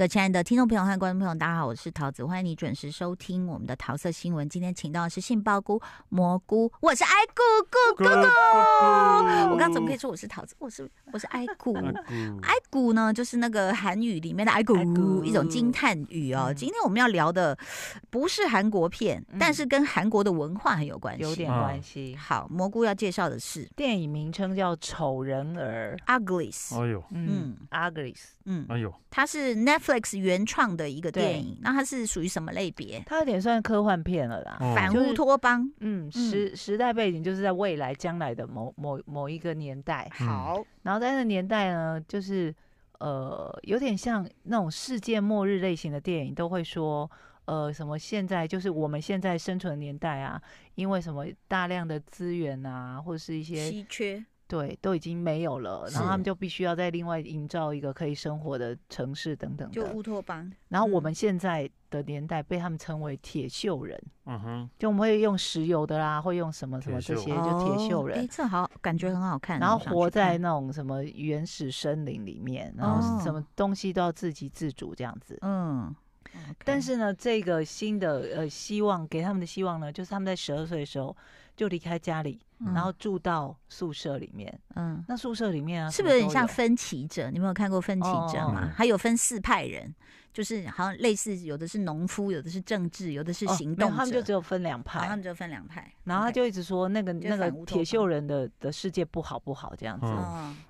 各位亲爱的听众朋友和观众朋友，大家好，我是桃子，欢迎你准时收听我们的桃色新闻。今天请到的是杏鲍菇蘑菇，我是爱菇菇菇菇。我刚刚怎么可以说我是桃子？我是我是爱菇爱菇呢？就是那个韩语里面的爱菇，一种惊叹语哦。今天我们要聊的不是韩国片，但是跟韩国的文化很有关系，有点关系。好，蘑菇要介绍的是电影名称叫《丑人儿》，Uglies。哎呦，嗯，Uglies，嗯，哎呦，它是 Netflix。原创的一个电影，那它是属于什么类别？它有点算科幻片了啦，反乌托邦。嗯，时时代背景就是在未来将来的某某某一个年代。好，然后在那年代呢，就是呃，有点像那种世界末日类型的电影，都会说呃，什么现在就是我们现在生存年代啊，因为什么大量的资源啊，或者是一些稀缺。对，都已经没有了，然后他们就必须要在另外营造一个可以生活的城市等等。就乌托邦。然后我们现在的年代被他们称为铁锈人。嗯哼，就我们会用石油的啦，会用什么什么这些，就铁锈人。哎，这好，感觉很好看。然后活在那种什么原始森林里面，然后什么东西都要自给自足这样子。嗯，但是呢，这个新的呃希望给他们的希望呢，就是他们在十二岁的时候。就离开家里，然后住到宿舍里面。嗯，那宿舍里面啊，是不是有点像分歧者？你没有看过分歧者吗？还有分四派人，就是好像类似有的是农夫，有的是政治，有的是行动。他们就只有分两派。他们就分两派。然后他就一直说那个那个铁锈人的的世界不好不好这样子。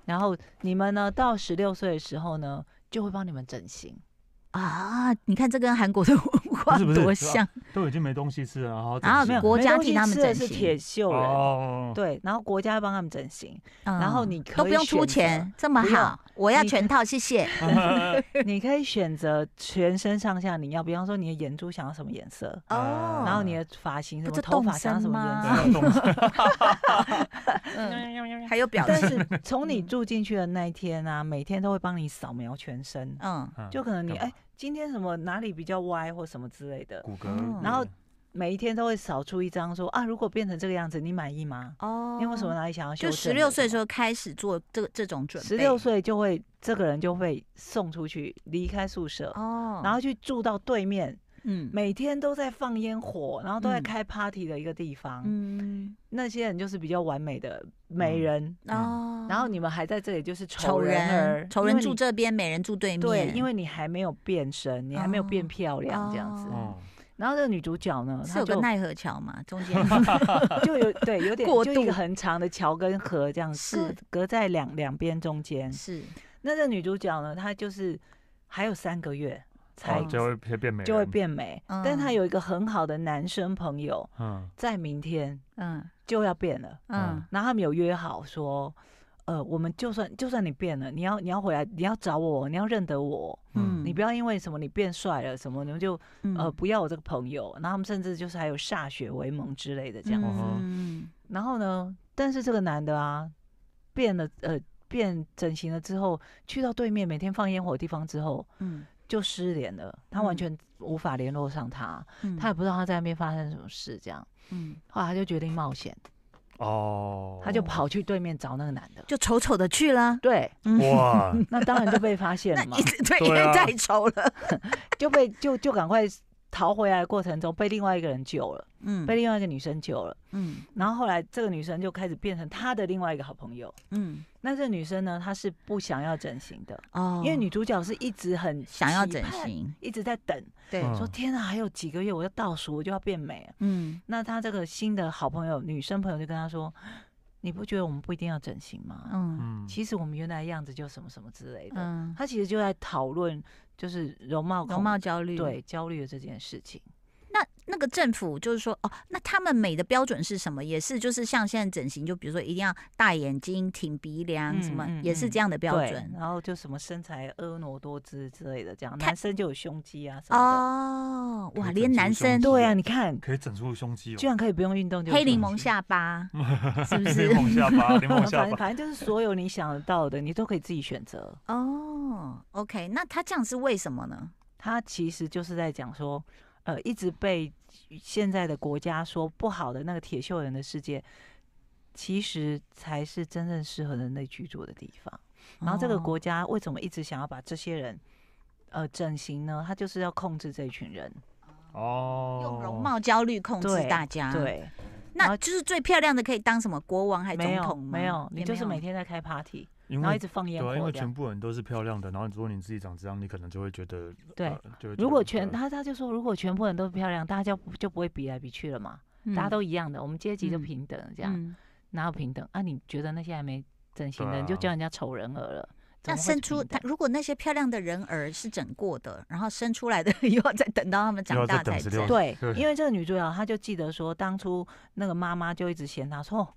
然后你们呢，到十六岁的时候呢，就会帮你们整形。啊！你看这跟韩国的 文化多像，都已经没东西吃了，然后国家替他们整形，是铁锈哦、对，然后国家帮他们整形，然后你可以都不用出钱，这么好，我要全套，谢谢。你可以 选择全身上下，你要比方说你的眼珠想要什么颜色，然后你的发型什么头发想要什么颜色，还有表情。但是从你住进去的那一天啊，每天都会帮你扫描全身，嗯，就可能你哎。今天什么哪里比较歪或什么之类的骨骼，然后每一天都会扫出一张说啊，如果变成这个样子，你满意吗？哦，因为什么哪里想要修？就十六岁时候开始做这这种准备，十六岁就会这个人就会送出去离开宿舍哦，然后去住到对面。嗯，每天都在放烟火，然后都在开 party 的一个地方。嗯，那些人就是比较完美的美人哦。然后你们还在这里，就是丑人儿。丑人住这边，美人住对面。对，因为你还没有变身，你还没有变漂亮这样子。然后这女主角呢，是奈何桥嘛，中间 就有对有点 过度，一个很长的桥跟河这样子，是隔在两两边中间。是，那这女主角呢，她就是还有三个月。才会变美，就会变美。但他有一个很好的男生朋友，在明天，嗯，就要变了。嗯，然后他们有约好说，呃，我们就算就算你变了，你要你要回来，你要找我，你要认得我。嗯，你不要因为什么你变帅了什么，你就呃不要我这个朋友。然后他们甚至就是还有歃血为盟之类的这样子。然后呢，但是这个男的啊，变了，呃，变整形了之后，去到对面每天放烟火的地方之后，嗯。就失联了，他完全无法联络上他，他也不知道他在那边发生什么事，这样，嗯，后来他就决定冒险，哦，他就跑去对面找那个男的，就丑丑的去了，对，哇，那当然就被发现嘛，对，因为太丑了，就被就就赶快。逃回来的过程中被另外一个人救了，嗯，被另外一个女生救了，嗯，然后后来这个女生就开始变成她的另外一个好朋友，嗯，那这个女生呢，她是不想要整形的，哦，因为女主角是一直很想要整形，一直在等，对，说天哪，还有几个月我就倒数，我就要变美，嗯，那她这个新的好朋友女生朋友就跟她说，你不觉得我们不一定要整形吗？嗯嗯，其实我们原来样子就什么什么之类的，嗯，她其实就在讨论。就是容貌、容貌焦虑，对焦虑的这件事情。那个政府就是说，哦，那他们美的标准是什么？也是就是像现在整形，就比如说一定要大眼睛、挺鼻梁，什么也是这样的标准。然后就什么身材婀娜多姿之类的，这样男生就有胸肌啊。哦，哇，连男生对啊，你看可以整出胸肌，居然可以不用运动就黑柠檬下巴，是不是？柠檬下巴，柠檬下巴，反正就是所有你想得到的，你都可以自己选择。哦，OK，那他这样是为什么呢？他其实就是在讲说。呃，一直被现在的国家说不好的那个铁锈人的世界，其实才是真正适合人类居住的地方。然后这个国家为什么一直想要把这些人，呃，整形呢？他就是要控制这一群人。哦，用容貌焦虑控制大家。对，那就是最漂亮的可以当什么国王还是总统有，没有，你就是每天在开 party。然后一直放烟火。对，因为全部人都是漂亮的，然后如果你自己长这样，你可能就会觉得，对，如果全他他就说，如果全部人都漂亮，大家就就不会比来比去了嘛，大家都一样的，我们阶级就平等，这样哪有平等啊？你觉得那些还没整形的，你就叫人家丑人儿了。那生出，如果那些漂亮的人儿是整过的，然后生出来的，又要再等到他们长大才知对，因为这个女主角，她就记得说，当初那个妈妈就一直嫌她说。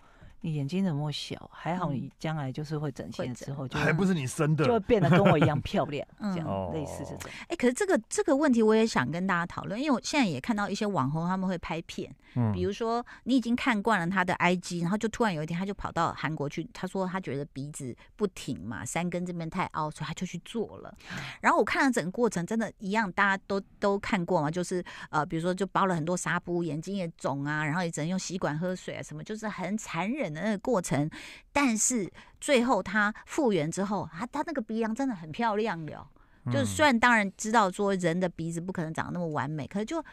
你眼睛怎么会小？还好你将来就是会整形之后，就还不是你生的，就会变得跟我一样 漂亮，这样类似是这种。哎，可是这个这个问题我也想跟大家讨论，因为我现在也看到一些网红他们会拍片。嗯，比如说你已经看惯了他的 IG，然后就突然有一天他就跑到韩国去，他说他觉得鼻子不挺嘛，三根这边太凹，所以他就去做了。然后我看了整个过程，真的，一样大家都都看过嘛，就是呃，比如说就包了很多纱布，眼睛也肿啊，然后也只能用吸管喝水啊，什么，就是很残忍的那个过程。但是最后他复原之后，他他那个鼻梁真的很漂亮了。就是虽然当然知道说人的鼻子不可能长得那么完美，可是就。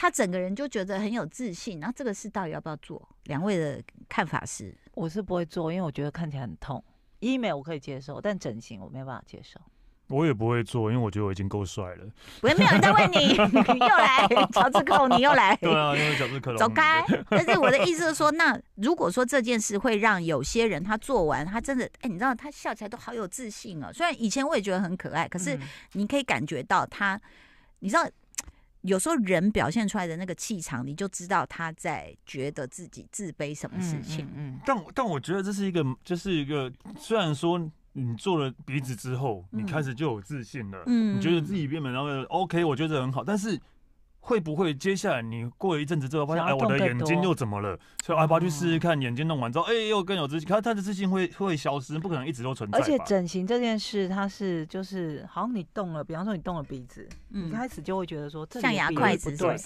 他整个人就觉得很有自信。然后这个事到底要不要做？两位的看法是？我是不会做，因为我觉得看起来很痛。医美我可以接受，但整形我没有办法接受。我也不会做，因为我觉得我已经够帅了。我也没有人在问你，你又来乔治·克隆，你又来。对啊，乔治·克隆。走开！但是我的意思是说，那如果说这件事会让有些人他做完，他真的，哎，你知道他笑起来都好有自信啊。虽然以前我也觉得很可爱，可是你可以感觉到他，你知道。有时候人表现出来的那个气场，你就知道他在觉得自己自卑什么事情。嗯，但但我觉得这是一个，这是一个。虽然说你做了鼻子之后，你开始就有自信了，嗯，你觉得自己变美，然后 OK，我觉得很好。但是。会不会接下来你过一阵子之后，发现哎，我的眼睛又怎么了？所以阿爸去试试看，眼睛弄完之后，哎，又更有自信。他他的自信会会消失，不可能一直都存在。而且整形这件事，它是就是好像你动了，比方说你动了鼻子，你开始就会觉得说，这牙筷子对，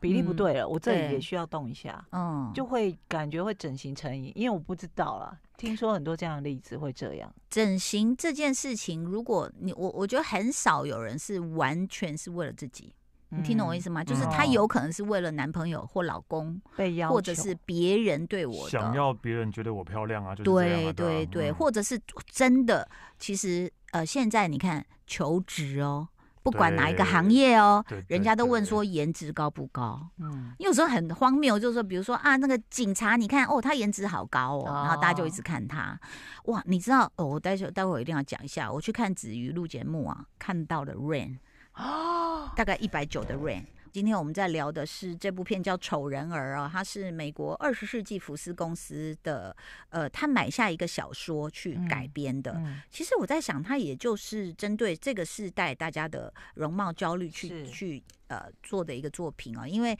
比例不对了，我这里也需要动一下，嗯，就会感觉会整形成瘾，因为我不知道啦。听说很多这样的例子会这样。整形这件事情，如果你我我觉得很少有人是完全是为了自己。你听懂我意思吗？就是她有可能是为了男朋友或老公被邀，或者是别人对我想要别人觉得我漂亮啊，就是对对对，或者是真的。其实呃，现在你看求职哦，不管哪一个行业哦，人家都问说颜值高不高。嗯，有时候很荒谬，就是说，比如说啊，那个警察，你看哦，他颜值好高哦，然后大家就一直看他。哇，你知道哦，我待会待会一定要讲一下，我去看子瑜录节目啊，看到了 Rain。哦，大概一百九的 r e n 今天我们在聊的是这部片叫《丑人儿》啊，它是美国二十世纪福斯公司的，呃，他买下一个小说去改编的。其实我在想，他也就是针对这个世代大家的容貌焦虑去去呃做的一个作品啊，因为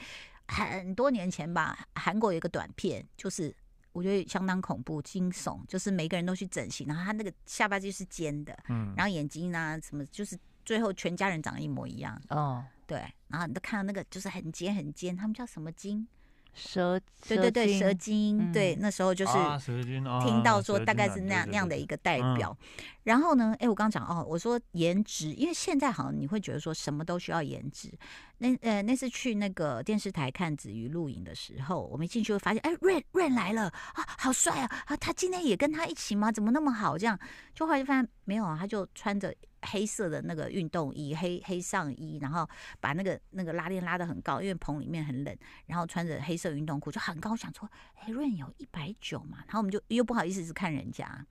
很多年前吧，韩国有一个短片，就是我觉得相当恐怖惊悚，就是每个人都去整形，然后他那个下巴就是尖的，嗯，然后眼睛呢什么就是。最后全家人长得一模一样。哦，对，然后你都看到那个就是很尖很尖，他们叫什么金蛇？对对对，蛇精。对，那时候就是蛇精哦。听到说大概是那样那样的一个代表。然后呢？哎，我刚刚讲哦，我说颜值，因为现在好像你会觉得说什么都需要颜值。那呃，那次去那个电视台看子瑜录影的时候，我们进去会发现，哎，Rain Rain 来了啊，好帅啊！啊，他今天也跟他一起吗？怎么那么好？这样，就后来就发现没有啊，他就穿着。黑色的那个运动衣，黑黑上衣，然后把那个那个拉链拉得很高，因为棚里面很冷，然后穿着黑色运动裤就很高。想说，哎，r a i n 有一百九嘛，然后我们就又不好意思去看人家，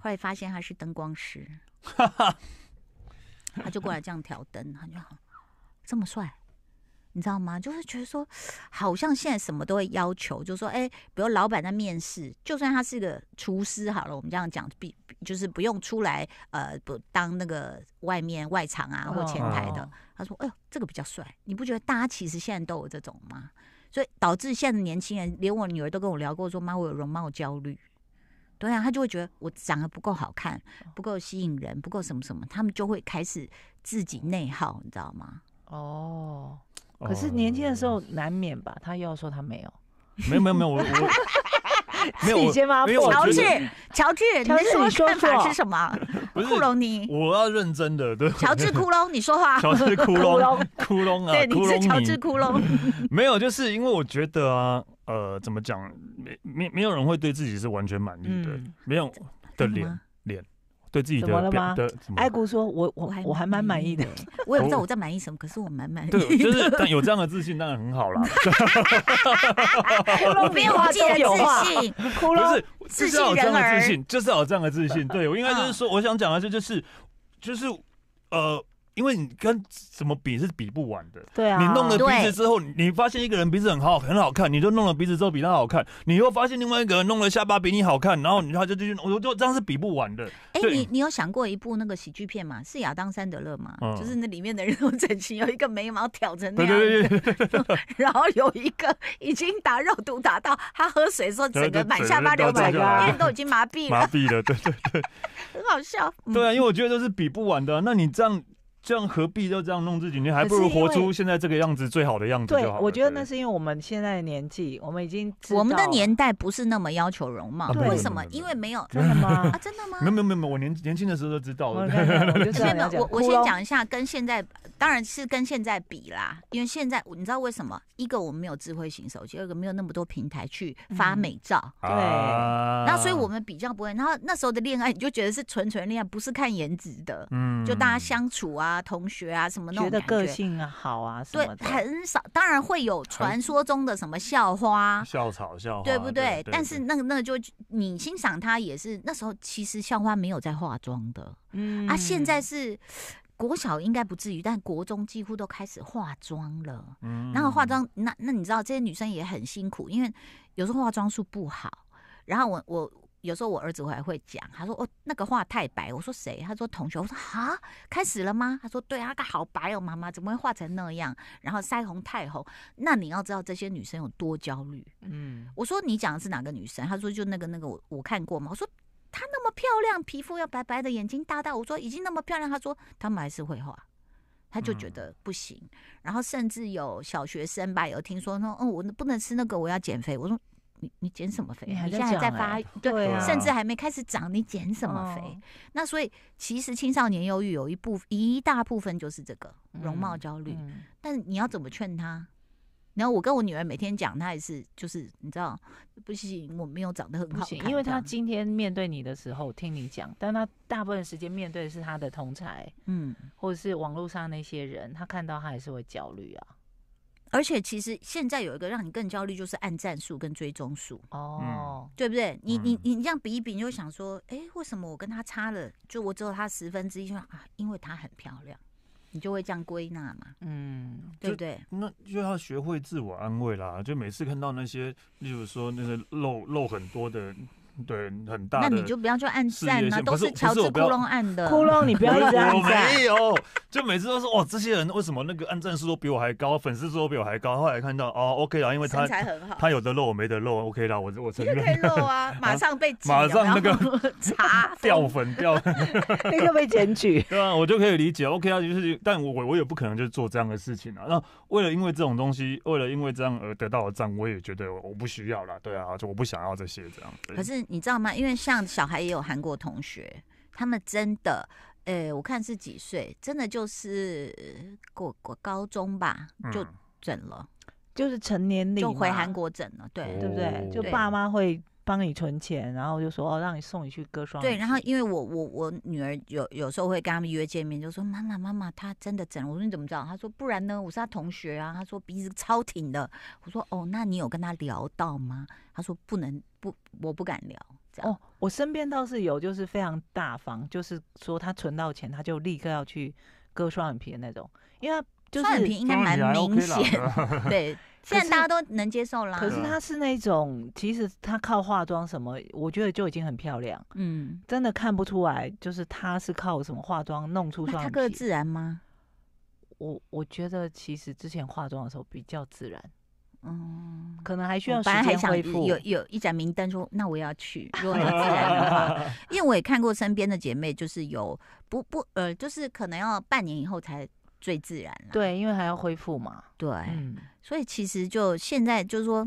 后来发现他是灯光师，他就过来这样调灯，他就这么帅。你知道吗？就是觉得说，好像现在什么都会要求，就说，哎，比如老板在面试，就算他是个厨师，好了，我们这样讲，比就是不用出来，呃，不当那个外面外场啊或前台的，他说，哎呦，这个比较帅，你不觉得大家其实现在都有这种吗？所以导致现在年轻人，连我女儿都跟我聊过，说妈，我有容貌焦虑。对啊，他就会觉得我长得不够好看，不够吸引人，不够什么什么，他们就会开始自己内耗，你知道吗？哦。可是年轻的时候难免吧，他又要说他没有，没有没有没有，我。我 没有，没有，乔治，乔治，你说说法是什么？库是尼，我要认真的，对，乔治窟窿，你说话，乔治窟窿，窟窿 啊，对，你是乔治窟窿，没有，就是因为我觉得啊，呃，怎么讲，没没没有人会对自己是完全满意的，没有的脸脸。对自己的表的什么？艾姑说：“我我还我还蛮满意的，我也不知道我在满意什么，可是我蛮满意。”对，就是但有这样的自信，当然很好 了。哈哈哈哈哈哈！龙边就是的自信，不的自信就是要有这样的自信。对我应该就是说，我想讲的就就是就是呃。因为你跟怎么比是比不完的，对啊。你弄了鼻子之后，你发现一个人鼻子很好，很好看，你就弄了鼻子之后比他好看。你又发现另外一个人弄了下巴比你好看，然后你他就继续，我就这样是比不完的。哎，你你有想过一部那个喜剧片吗？是亚当·三德勒吗？就是那里面的人整形，有一个眉毛挑成那样，然后有一个已经打肉毒打到他喝水说整个满下巴流满的，因为都已经麻痹了，麻痹了，对对对，很好笑。对啊，因为我觉得都是比不完的。那你这样。这样何必要这样弄自己？你还不如活出现在这个样子最好的样子就好。对，我觉得那是因为我们现在的年纪，我们已经我们的年代不是那么要求容貌。为什么？因为没有 真的吗？啊，真的吗？没有没有没有，我年年轻的时候都知道的。没有没有，我我先讲一下跟现在。当然是跟现在比啦，因为现在你知道为什么？一个我们没有智慧型手机，二个没有那么多平台去发美照。对，那所以我们比较不会。然后那时候的恋爱，你就觉得是纯纯恋爱，不是看颜值的。嗯，就大家相处啊，同学啊什么那种。觉得个性啊，好啊，对，很少。当然会有传说中的什么校花、校草、校花，对不对？但是那个那个就你欣赏她也是那时候，其实校花没有在化妆的。嗯啊，现在是。国小应该不至于，但国中几乎都开始化妆了。嗯，然后化妆，那那你知道这些女生也很辛苦，因为有时候化妆术不好。然后我我有时候我儿子还会讲，他说哦那个画太白，我说谁？他说同学。我说啊开始了吗？他说对啊，好白哦，妈妈怎么会画成那样？然后腮红太红，那你要知道这些女生有多焦虑。嗯，我说你讲的是哪个女生？他说就那个那个我我看过吗？我说。她那么漂亮，皮肤要白白的，眼睛大大。我说已经那么漂亮，她说他们还是会画，她就觉得不行。然后甚至有小学生吧，有听说说，嗯，我不能吃那个，我要减肥。我说你你减什么肥？你现在还在发对，甚至还没开始长，你减什么肥？那所以其实青少年忧郁有一部一大部分就是这个容貌焦虑。但是你要怎么劝他？然后我跟我女儿每天讲，她也是，就是你知道，不行，我没有长得很好看。因为她今天面对你的时候听你讲，但她大部分时间面对是她的同才，嗯，或者是网络上那些人，她看到她还是会焦虑啊。而且其实现在有一个让你更焦虑，就是按战术跟追踪术哦，对不对？你你你这样比一比，你就想说，哎，为什么我跟她差了？就我只有她十分之一？就啊，因为她很漂亮。你就会这样归纳嘛，嗯，对不对？那就要学会自我安慰啦。就每次看到那些，例如说那个漏漏很多的。对，很大。那你就不要去按赞了，都是乔治窟窿按的。窟窿，你不要这样我没有，就每次都是哇，这些人为什么那个按赞数都比我还高，粉丝数都比我还高？后来看到哦，OK 啦，因为他身材很好，他有的漏，我没得漏 o k 啦，我我承认。你可以露啊，马上被马上那个 查掉粉掉，又 被检举。对啊，我就可以理解 OK 啊，就是，但我我我也不可能就是做这样的事情啊。那为了因为这种东西，为了因为这样而得到的赞，我也觉得我不需要了，对啊，就我不想要这些这样。可是。你知道吗？因为像小孩也有韩国同学，他们真的，诶，我看是几岁，真的就是过过高中吧就整了，就是成年就回韩国整了，对对不对？就爸妈会。帮你存钱，然后就说哦，让你送你去割双眼。对，然后因为我我我女儿有有时候会跟他们约见面，就说妈妈妈妈，她真的整。我说你怎么知道？她说不然呢，我是她同学啊。她说鼻子超挺的。我说哦，那你有跟她聊到吗？她说不能不，我不敢聊。哦，我身边倒是有，就是非常大方，就是说她存到钱，她就立刻要去割双眼皮的那种，因为双眼皮应该蛮明显。对。现在大家都能接受啦，可是她是那种，其实她靠化妆什么，我觉得就已经很漂亮。嗯，真的看不出来，就是她是靠什么化妆弄出妆。她个自然吗？我我觉得其实之前化妆的时候比较自然。嗯，可能还需要。反而还想有有一盏明灯说，那我要去。如果很自然的话，因为我也看过身边的姐妹，就是有不不呃，就是可能要半年以后才。最自然了，对，因为还要恢复嘛。对，嗯，所以其实就现在就是说，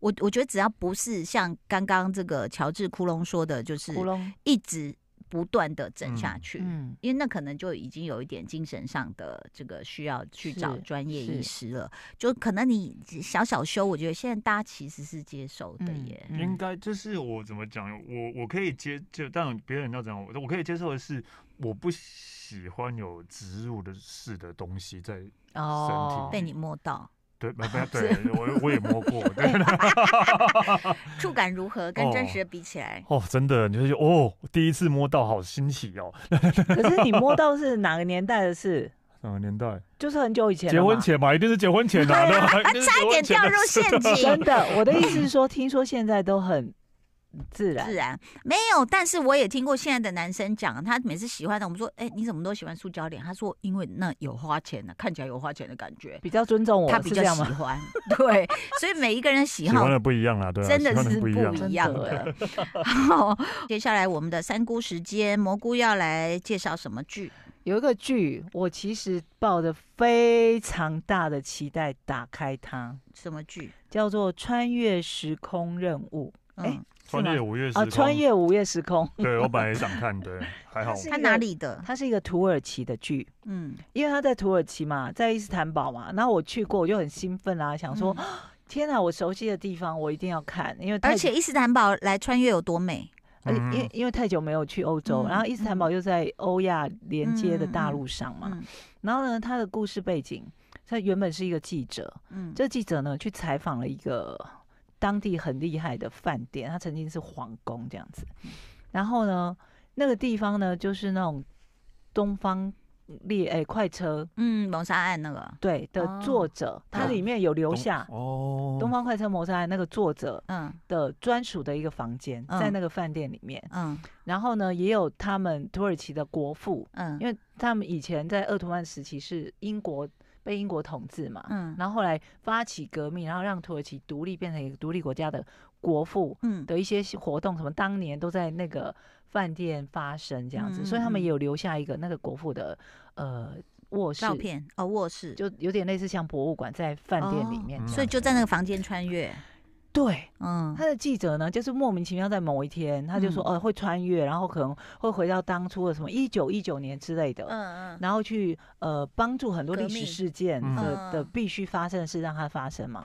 我我觉得只要不是像刚刚这个乔治窟窿说的，就是窟窿一直不断的整下去，嗯，因为那可能就已经有一点精神上的这个需要去找专业医师了。就可能你小小修，我觉得现在大家其实是接受的耶。应该就是我怎么讲，我我可以接，就当别人要怎样，我我可以接受的是。我不喜欢有植入的式的东西在身体被你摸到，对，对，我我也摸过，触感如何跟真实的比起来？哦，真的，你就说哦，第一次摸到好新奇哦。可是你摸到是哪个年代的事？哪个年代？就是很久以前，结婚前嘛，一定是结婚前的。对，他差点掉入陷阱。真的，我的意思是说，听说现在都很。自然，自然没有。但是我也听过现在的男生讲，他每次喜欢的，我们说，哎，你怎么都喜欢塑胶脸？他说，因为那有花钱的，看起来有花钱的感觉，比较尊重我，他比较喜欢。对，所以每一个人喜好不一样啦，对，真的是不一样，的。好，接下来我们的三姑时间，蘑菇要来介绍什么剧？有一个剧，我其实抱着非常大的期待，打开它。什么剧？叫做《穿越时空任务》。哎。穿越五月时啊，穿越五月时空。对，我本来想看对，还好。他哪里的？它是一个土耳其的剧，嗯，因为他在土耳其嘛，在伊斯坦堡嘛。然后我去过，我就很兴奋啊，想说，天哪，我熟悉的地方，我一定要看，因为而且伊斯坦堡来穿越有多美，而且因因为太久没有去欧洲，然后伊斯坦堡又在欧亚连接的大陆上嘛。然后呢，他的故事背景，他原本是一个记者，嗯，这记者呢去采访了一个。当地很厉害的饭店，它曾经是皇宫这样子。然后呢，那个地方呢，就是那种东方列哎快车，嗯，谋杀案那个对的作者，它里面有留下哦《东方快车谋杀案》那个作者嗯的专属的一个房间，在那个饭店里面。嗯，然后呢，也有他们土耳其的国父，嗯，因为他们以前在鄂图曼时期是英国。被英国统治嘛，嗯，然后后来发起革命，然后让土耳其独立变成一个独立国家的国父，嗯，的一些活动，什么当年都在那个饭店发生这样子，所以他们也有留下一个那个国父的呃卧室照片哦，卧室就有点类似像博物馆在饭店里面，所以就在那个房间穿越。对，嗯，他的记者呢，就是莫名其妙在某一天，他就说，呃，会穿越，然后可能会回到当初的什么一九一九年之类的，嗯嗯，然后去呃帮助很多历史事件的的必须发生的事让它发生嘛，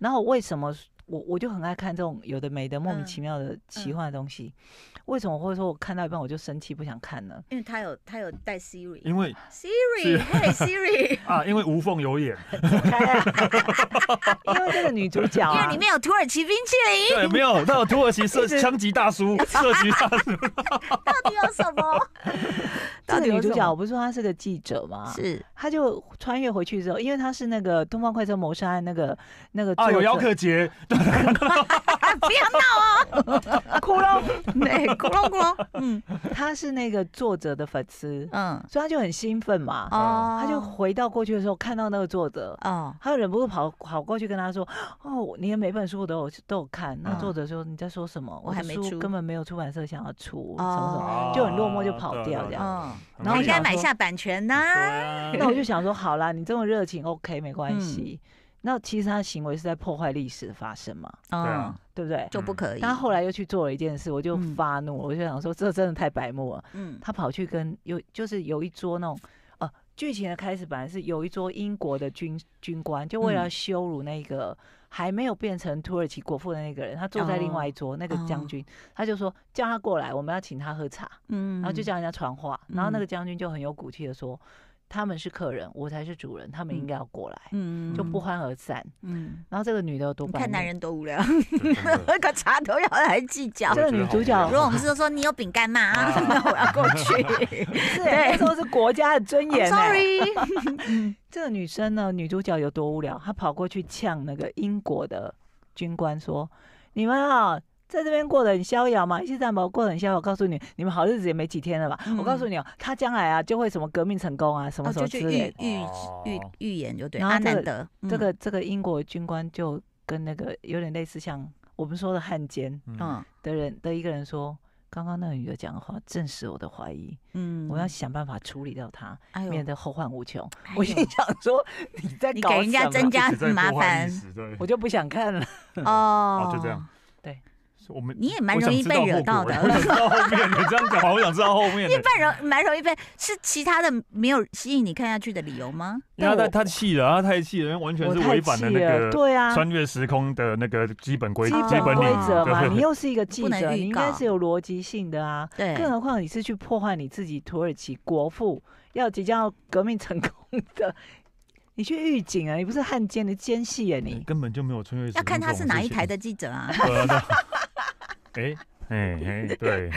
然后为什么？我我就很爱看这种有的没的莫名其妙的奇幻的东西，为什么会说我看到一半我就生气不想看呢？因为他有他有带 Siri，因为 Siri，嘿 Siri 啊，因为无缝有眼，因为这个女主角，因为里面有土耳其冰淇淋，对，没有，那有土耳其射枪击大叔，射击大叔，到底有什么？女主角我不是说她是个记者吗？是她就穿越回去之后，因为她是那个《东方快车谋杀案》那个那个啊，有姚客杰，不要闹哦，窟 窿，那窟窿窟窿，嗯，他是那个作者的粉丝，嗯，所以他就很兴奋嘛，哦，他就回到过去的时候看到那个作者，啊，他忍不住跑跑过去跟他说，哦，你的每本书都有都有看，那作者说你在说什么？我出，根本没有出版社想要出，什么什么，就很落寞就跑掉这样。然后应该买下版权呐。那我就想说，好啦，你这么热情，OK，没关系。那其实他的行为是在破坏历史的发生嘛，啊，对不对？就不可以。他后来又去做了一件事，我就发怒，我就想说，这真的太白目了。嗯，他跑去跟有，就是有一桌那种，呃，剧情的开始本来是有一桌英国的军军官，就为了羞辱那个。还没有变成土耳其国父的那个人，他坐在另外一桌，那个将军他就说叫他过来，我们要请他喝茶，然后就叫人家传话，然后那个将军就很有骨气的说。他们是客人，我才是主人，他们应该要过来，嗯，就不欢而散，嗯。然后这个女的有多你看男人多无聊，喝个茶都要来计较。这个女主角，如果我们是说，你有饼干吗？那我要过去，对，都是国家的尊严。Sorry，这个女生呢，女主角有多无聊？她跑过去呛那个英国的军官说：“你们啊。”在这边过得很逍遥嘛，一七三八过得很逍遥。我告诉你，你们好日子也没几天了吧？我告诉你哦，他将来啊就会什么革命成功啊，什么什么之类。预预预预言就对。然后这个这个这个英国军官就跟那个有点类似像我们说的汉奸嗯的人的一个人说，刚刚那个女的讲的话证实我的怀疑，嗯，我要想办法处理掉他，免得后患无穷。我心想说，你在你给人家增加麻烦，我就不想看了。哦，就这样，对。我们你也蛮容易被惹到的。我想知道后面，你这样讲，我想知道后面。一般人蛮容易被是其他的没有吸引你看下去的理由吗？因为他他气了，他太气了，因为完全是违反了那个对啊，穿越时空的那个基本规基本规则嘛。你又是一个记者，你应该是有逻辑性的啊。对，更何况你是去破坏你自己土耳其国父要即将要革命成功的，你去预警啊，你不是汉奸的奸细啊！你根本就没有穿越。要看他是哪一台的记者啊。哎哎诶，对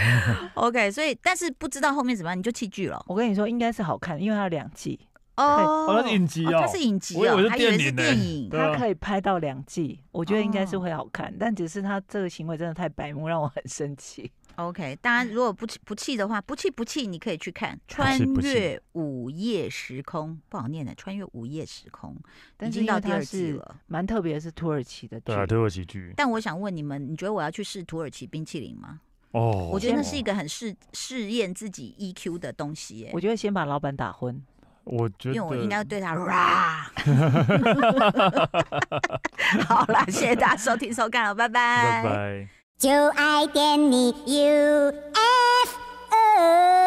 ，OK，所以但是不知道后面怎么样，你就弃剧了。我跟你说，应该是好看，因为它两季。哦，它是影集哦，它是影集哦，还以为是电影。他它可以拍到两季，我觉得应该是会好看。但只是他这个行为真的太白目，让我很生气。OK，当然如果不不气的话，不气不气，你可以去看《穿越午夜时空》，不好念的《穿越午夜时空》。但经到季是蛮特别，是土耳其的剧，土耳其剧。但我想问你们，你觉得我要去试土耳其冰淇淋吗？哦，我觉得那是一个很试试验自己 EQ 的东西。我觉得先把老板打昏。我觉得，因为我应该对他，啊！好啦，谢谢大家收听收看，了，拜拜，拜拜。就爱电你 UFO。